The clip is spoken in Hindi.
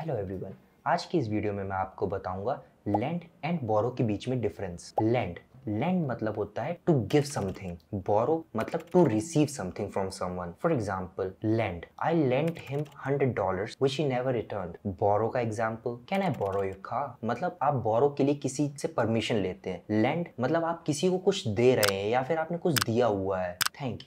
हेलो एवरीवन आज की इस वीडियो में मैं आपको बताऊंगा लैंड एंड बोरो के बीच में डिफरेंस लैंड लैंड मतलब होता है टू गिव समथिंग बोरो मतलब to receive something from someone for example lend I lent him hundred dollars which he never returned borrow का example can I borrow your car मतलब आप बोरो के लिए किसी से परमिशन लेते हैं लैंड मतलब आप किसी को कुछ दे रहे हैं या फिर आपने कुछ दिया हुआ है थैंक यू